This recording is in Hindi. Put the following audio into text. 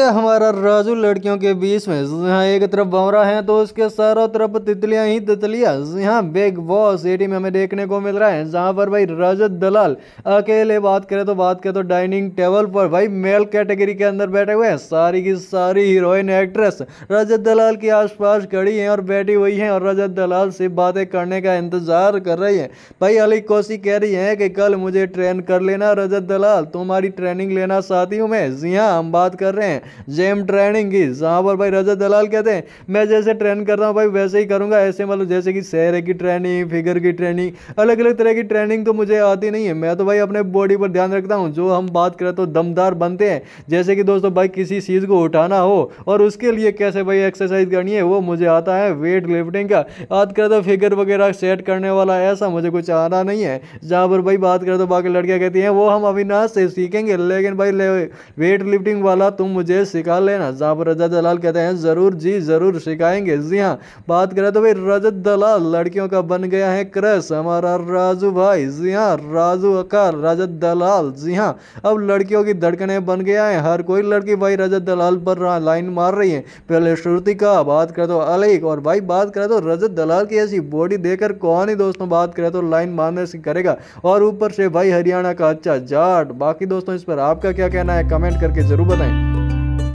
हमारा राजू लड़कियों के बीच में यहाँ एक तरफ बमरा है तो उसके चारों तरफ तितलियां ही तितलियां यहाँ बिग बॉस एटी में हमें देखने को मिल रहा है जहाँ पर भाई रजत दलाल अकेले बात करें तो बात करें तो डाइनिंग टेबल पर भाई मेल कैटेगरी के अंदर बैठे हुए हैं सारी की सारी हीरोइन एक्ट्रेस रजत दलाल के आस खड़ी हैं और बैठी हुई हैं और रजत दलाल से बातें करने का इंतजार कर रही हैं भाई अली कोसी कह रही हैं कि कल मुझे ट्रेन कर लेना रजत दलाल तुम्हारी ट्रेनिंग लेना चाहती हूँ मैं जी हाँ हम बात कर रहे हैं जेम ट्रेनिंग की जहाँ पर भाई रजत दलाल कहते हैं मैं जैसे ट्रेन कर रहा हूँ भाई वैसे ही करूँगा ऐसे मतलब जैसे कि चेहरे की ट्रेनिंग फिगर की ट्रेनिंग अलग अलग तरह की ट्रेनिंग तो मुझे आती नहीं है मैं तो भाई अपने बॉडी पर ध्यान रखता हूँ जो हम बात करें तो दमदार बनते हैं जैसे कि दोस्तों भाई किसी चीज़ को उठाना हो और उसके लिए कैसे भाई एक्सरसाइज करनी है वो मुझे आता है वेट लिफ्टिंग का बात करें तो फिगर वगैरह सेट करने वाला ऐसा मुझे कुछ आना नहीं है जहाँ पर भाई बात करें तो बाकी लड़कियाँ कहती हैं वो हम अविनाश से सीखेंगे लेकिन भाई ले, वेट लिफ्टिंग वाला तुम मुझे मुझे सिखा लेना जहाँ पर रजत दलाल कहते हैं ज़रूर जी ज़रूर सिखाएंगे जी हाँ बात करें तो भाई रजत दलाल लड़कियों का बन गया है क्रश हमारा राजू भाई जी हाँ राजू अकार रजत दलाल जी हाँ अब लड़कियों की धड़कने बन गया है हर कोई लड़की भाई रजत दलाल पर लाइन मार रही है पहले श्रुति का बात करें तो अलेक और भाई बात करें तो रजत दलाल की ऐसी बॉडी देकर कौन ही दोस्तों बात करें तो लाइन मारने से करेगा और ऊपर से भाई हरियाणा का अच्छा जाट बाकी दोस्तों इस पर आपका क्या कहना है कमेंट करके ज़रूर बताएं